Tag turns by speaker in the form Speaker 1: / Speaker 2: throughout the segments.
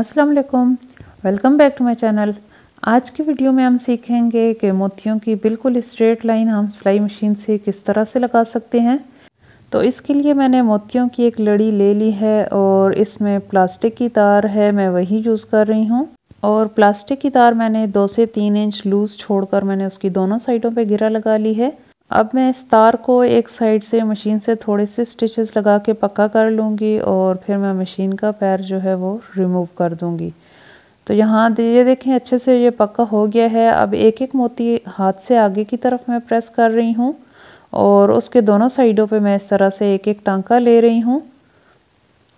Speaker 1: अस्सलाम वालेकुम welcome back to my channel आज की वीडियो में हम सीखेंगे कि मोतियों की बिल्कुल स्ट्रेट लाइन हम सिलाई मशीन से किस तरह से लगा सकते हैं तो इसके लिए मैंने मोतियों की एक लड़ी ले ली है और इसमें प्लास्टिक की तार है मैं वही यूज़ कर रही हूँ और प्लास्टिक की तार मैंने दो से तीन इंच लूज़ छोड़ मैंने उसकी दोनों साइडों पर गिरा लगा ली है अब मैं इस तार को एक साइड से मशीन से थोड़े से स्टिचेस लगा के पक्का कर लूँगी और फिर मैं मशीन का पैर जो है वो रिमूव कर दूँगी तो यहाँ ये देखें अच्छे से ये पक्का हो गया है अब एक एक मोती हाथ से आगे की तरफ मैं प्रेस कर रही हूँ और उसके दोनों साइडों पे मैं इस तरह से एक एक टांका ले रही हूँ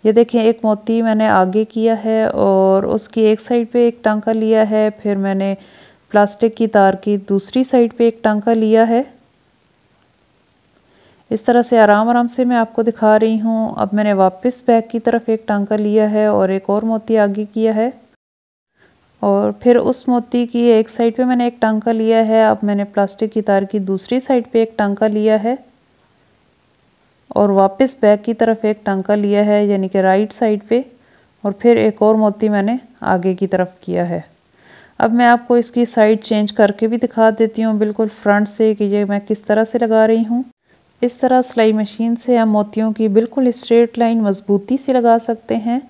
Speaker 1: ये देखें एक मोती मैंने आगे किया है और उसकी एक साइड पे एक टांका लिया है फिर मैंने प्लास्टिक की तार की दूसरी साइड पे एक टांका लिया है इस तरह से आराम आराम से मैं आपको दिखा रही हूँ अब मैंने वापस बैग की तरफ एक टांका लिया है और एक और मोती आगे किया है और फिर उस मोती की एक साइड पे मैंने एक टांका लिया है अब मैंने प्लास्टिक की तार की दूसरी साइड पे एक टांका लिया है और वापस बैग की तरफ एक टांका लिया है यानी कि राइट साइड पर और फिर एक और मोती मैंने आगे की तरफ किया है अब मैं आपको इसकी साइड चेंज करके भी दिखा देती हूँ बिल्कुल फ्रंट से कि ये मैं किस तरह से लगा रही हूँ इस तरह सिलाई मशीन से हम मोतियों की बिल्कुल स्ट्रेट लाइन मज़बूती से लगा सकते हैं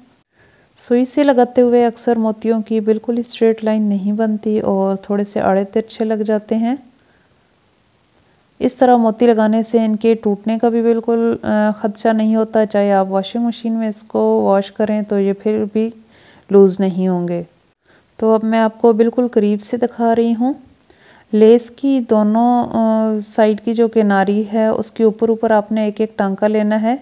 Speaker 1: सुई से लगाते हुए अक्सर मोतियों की बिल्कुल स्ट्रेट लाइन नहीं बनती और थोड़े से आड़े तिरछे लग जाते हैं इस तरह मोती लगाने से इनके टूटने का भी बिल्कुल ख़दशा नहीं होता चाहे आप वॉशिंग मशीन में इसको वॉश करें तो ये फिर भी लूज़ नहीं होंगे तो अब मैं आपको बिल्कुल करीब से दिखा रही हूँ लेस की दोनों साइड की जो किनारी है उसके ऊपर ऊपर आपने एक एक टांका लेना है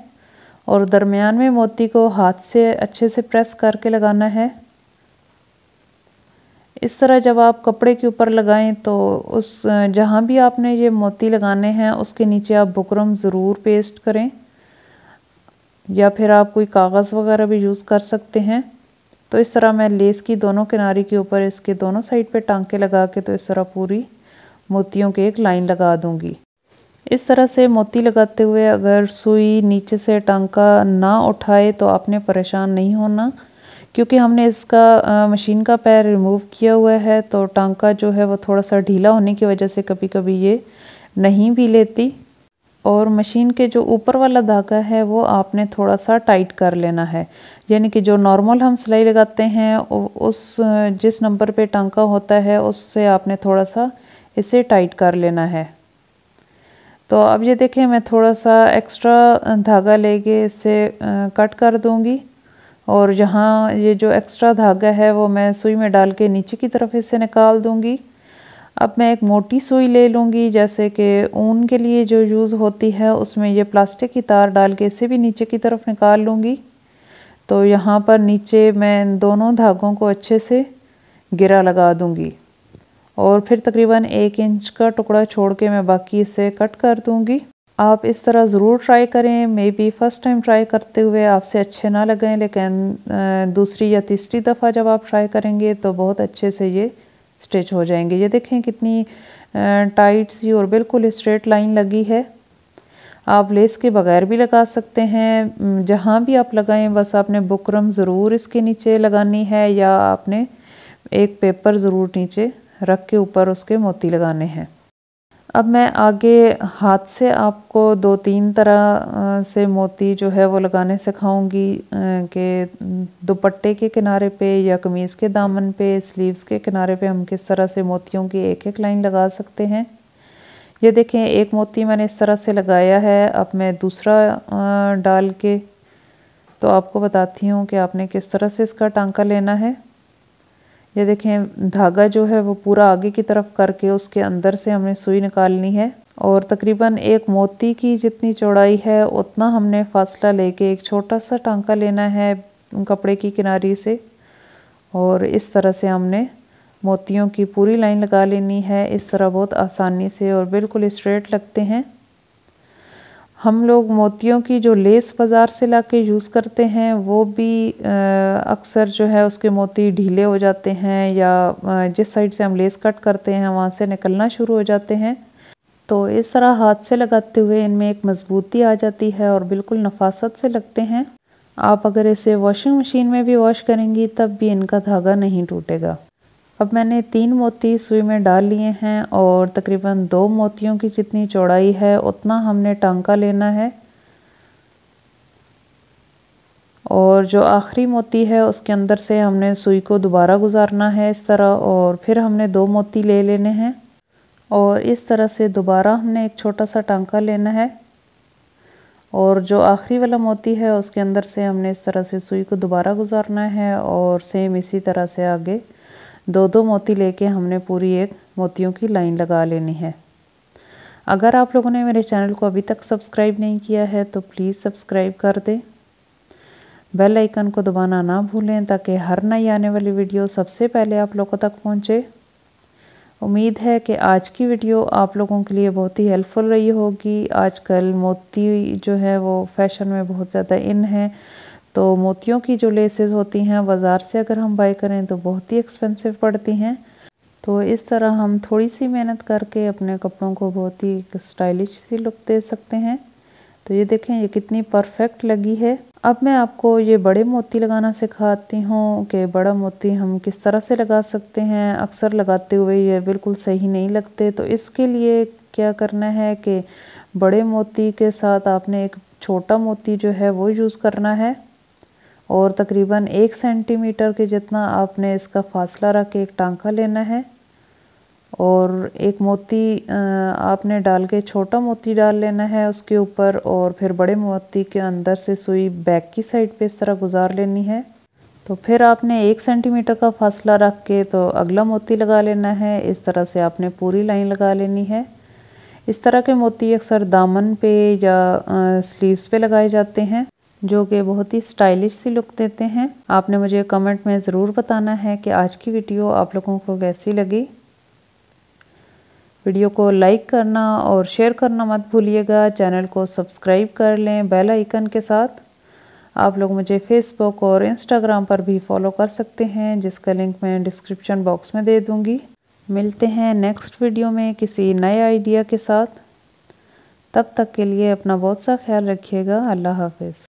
Speaker 1: और दरमियान में मोती को हाथ से अच्छे से प्रेस करके लगाना है इस तरह जब आप कपड़े के ऊपर लगाएं तो उस जहाँ भी आपने ये मोती लगाने हैं उसके नीचे आप बुकरम ज़रूर पेस्ट करें या फिर आप कोई कागज़ वगैरह भी यूज़ कर सकते हैं तो इस तरह मैं लेस की दोनों किनारी के ऊपर इसके दोनों साइड पे टांके लगा के तो इस तरह पूरी मोतियों की एक लाइन लगा दूंगी इस तरह से मोती लगाते हुए अगर सुई नीचे से टांका ना उठाए तो आपने परेशान नहीं होना क्योंकि हमने इसका मशीन का पैर रिमूव किया हुआ है तो टांका जो है वो थोड़ा सा ढीला होने की वजह से कभी कभी ये नहीं भी लेती और मशीन के जो ऊपर वाला धागा है वो आपने थोड़ा सा टाइट कर लेना है यानी कि जो नॉर्मल हम सिलाई लगाते हैं उस जिस नंबर पे टांका होता है उससे आपने थोड़ा सा इसे टाइट कर लेना है तो अब ये देखें मैं थोड़ा सा एक्स्ट्रा धागा लेके इसे कट कर दूंगी और यहाँ ये जो एक्स्ट्रा धागा है वो मैं सुई में डाल के नीचे की तरफ इसे निकाल दूंगी अब मैं एक मोटी सुई ले लूँगी जैसे कि ऊन के लिए जो यूज़ होती है उसमें ये प्लास्टिक की तार डाल के इसे भी नीचे की तरफ निकाल लूँगी तो यहाँ पर नीचे मैं दोनों धागों को अच्छे से गिरा लगा दूँगी और फिर तकरीबन एक इंच का टुकड़ा छोड़ के मैं बाकी इसे कट कर दूँगी आप इस तरह ज़रूर ट्राई करें maybe first time try करते हुए आपसे अच्छे ना लगें लेकिन दूसरी या तीसरी दफ़ा जब आप ट्राई करेंगे तो बहुत अच्छे से ये स्टिच हो जाएंगे ये देखें कितनी टाइट सी और बिल्कुल स्ट्रेट लाइन लगी है आप लेस के बगैर भी लगा सकते हैं जहाँ भी आप लगाएं बस आपने बुकरम ज़रूर इसके नीचे लगानी है या आपने एक पेपर ज़रूर नीचे रख के ऊपर उसके मोती लगाने हैं अब मैं आगे हाथ से आपको दो तीन तरह से मोती जो है वो लगाने सिखाऊंगी कि दुपट्टे के किनारे पे या कमीज़ के दामन पे स्लीव्स के किनारे पे हम किस तरह से मोतियों की एक एक लाइन लगा सकते हैं ये देखें एक मोती मैंने इस तरह से लगाया है अब मैं दूसरा डाल के तो आपको बताती हूँ कि आपने किस तरह से इसका टांका लेना है ये देखें धागा जो है वो पूरा आगे की तरफ करके उसके अंदर से हमें सुई निकालनी है और तकरीबन एक मोती की जितनी चौड़ाई है उतना हमने फासला लेके एक छोटा सा टांका लेना है कपड़े की किनारी से और इस तरह से हमने मोतियों की पूरी लाइन लगा लेनी है इस तरह बहुत आसानी से और बिल्कुल स्ट्रेट लगते हैं हम लोग मोतियों की जो लेस बाज़ार से ला यूज़ करते हैं वो भी अक्सर जो है उसके मोती ढीले हो जाते हैं या जिस साइड से हम लेस कट करते हैं वहाँ से निकलना शुरू हो जाते हैं तो इस तरह हाथ से लगाते हुए इनमें एक मजबूती आ जाती है और बिल्कुल नफासत से लगते हैं आप अगर इसे वॉशिंग मशीन में भी वॉश करेंगी तब भी इनका धागा नहीं टूटेगा अब मैंने तीन मोती सुई में डाल लिए हैं और तकरीबन दो मोतियों की जितनी चौड़ाई है उतना हमने टांका लेना है और जो आखिरी मोती है उसके अंदर से हमने सुई को दोबारा गुजारना है इस तरह और फिर हमने दो मोती ले लेने हैं और इस तरह से दोबारा हमने एक छोटा सा टांका लेना है और जो आखिरी वाला मोती है उसके अंदर से हमने इस तरह से सुई को दोबारा गुजारना है और सेम इसी तरह से आगे दो दो मोती लेके हमने पूरी एक मोतियों की लाइन लगा लेनी है अगर आप लोगों ने मेरे चैनल को अभी तक सब्सक्राइब नहीं किया है तो प्लीज़ सब्सक्राइब कर दें बेल आइकन को दबाना ना भूलें ताकि हर नई आने वाली वीडियो सबसे पहले आप लोगों तक पहुंचे उम्मीद है कि आज की वीडियो आप लोगों के लिए बहुत ही हेल्पफुल रही होगी आजकल मोती जो है वो फैशन में बहुत ज़्यादा इन है तो मोतियों की जो लेसेस होती हैं बाज़ार से अगर हम बाई करें तो बहुत ही एक्सपेंसिव पड़ती हैं तो इस तरह हम थोड़ी सी मेहनत करके अपने कपड़ों को बहुत ही स्टाइलिश सी लुक दे सकते हैं तो ये देखें ये कितनी परफेक्ट लगी है अब मैं आपको ये बड़े मोती लगाना सिखाती हूँ कि बड़ा मोती हम किस तरह से लगा सकते हैं अक्सर लगाते हुए ये बिल्कुल सही नहीं लगते तो इसके लिए क्या करना है कि बड़े मोती के साथ आपने एक छोटा मोती जो है वो यूज़ करना है और तकरीबन एक सेंटीमीटर के जितना आपने इसका फासला रख के एक टांका लेना है और एक मोती आपने डाल के छोटा मोती डाल लेना है उसके ऊपर और फिर बड़े मोती के अंदर से सुई बैक की साइड पे इस तरह गुजार लेनी है तो फिर आपने एक सेंटीमीटर का फासला रख के तो अगला मोती लगा लेना है इस तरह से आपने पूरी लाइन लगा लेनी है इस तरह के मोती अक्सर दामन पे या स्लीव्स पे लगाए जाते हैं जो कि बहुत ही स्टाइलिश सी लुक देते हैं आपने मुझे कमेंट में ज़रूर बताना है कि आज की वीडियो आप लोगों को कैसी लगी वीडियो को लाइक करना और शेयर करना मत भूलिएगा चैनल को सब्सक्राइब कर लें बेल आइकन के साथ आप लोग मुझे फेसबुक और इंस्टाग्राम पर भी फॉलो कर सकते हैं जिसका लिंक मैं डिस्क्रिप्शन बॉक्स में दे दूँगी मिलते हैं नेक्स्ट वीडियो में किसी नए आइडिया के साथ तब तक के लिए अपना बहुत सा ख्याल रखिएगा अल्लाह हाफिज़